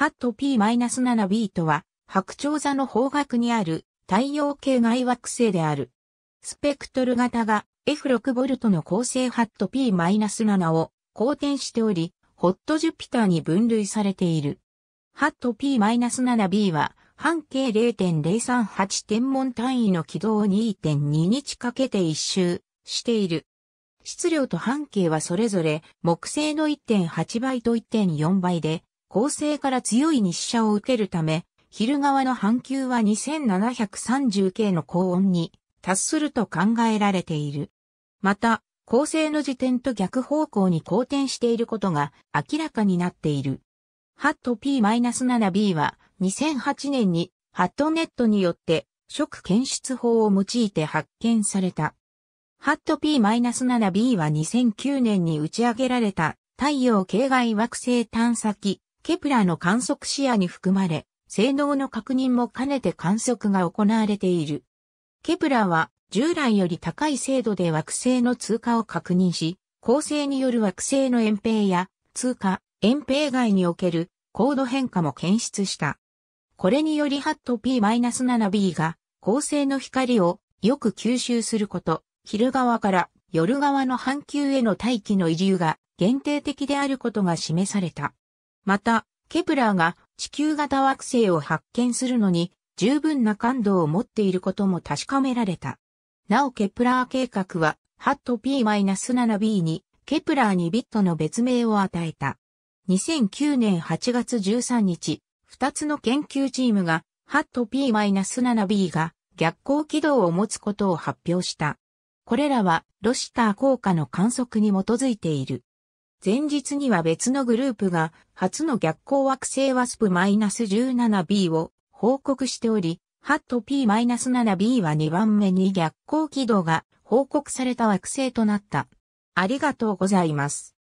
ハット P-7b とは、白鳥座の方角にある太陽系外惑星である。スペクトル型が F6V の構成ハット P-7 を公転しており、ホットジュピターに分類されている。ハット P-7b は、半径0.038天文単位の軌道を2.2日かけて一周している。質量と半径はそれぞれ木星の1.8倍と1.4倍で、恒星から強い日射を受けるため、昼側の半球は 2730K の高温に達すると考えられている。また、構成の時点と逆方向に好転していることが明らかになっている。ハット P-7B は2008年にハットネットによって食検出法を用いて発見された。ハット P-7B は2009年に打ち上げられた太陽系外惑星探査機ケプラの観測視野に含まれ、性能の確認も兼ねて観測が行われている。ケプラは従来より高い精度で惑星の通過を確認し、構成による惑星の遠平や通過、遠平外における高度変化も検出した。これによりハット P-7b が恒星の光をよく吸収すること、昼側から夜側の半球への大気の移流が限定的であることが示された。また、ケプラーが地球型惑星を発見するのに十分な感度を持っていることも確かめられた。なおケプラー計画は、ハット P-7b にケプラーにビットの別名を与えた。2009年8月13日、2つの研究チームが、ハット P-7b が逆光軌道を持つことを発表した。これらはロシター効果の観測に基づいている。前日には別のグループが初の逆光惑星ワスプ -17b を報告しており、ハット P-7b は2番目に逆光軌道が報告された惑星となった。ありがとうございます。